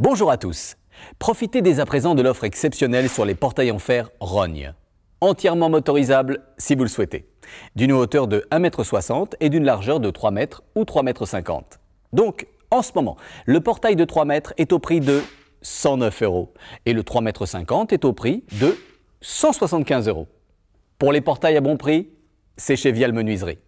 Bonjour à tous. Profitez dès à présent de l'offre exceptionnelle sur les portails en fer Rogne. Entièrement motorisables si vous le souhaitez. D'une hauteur de 1,60 m et d'une largeur de 3 m ou 3,50 m. Donc, en ce moment, le portail de 3 m est au prix de 109 euros et le 3,50 m est au prix de 175 euros. Pour les portails à bon prix, c'est chez Vial Menuiserie.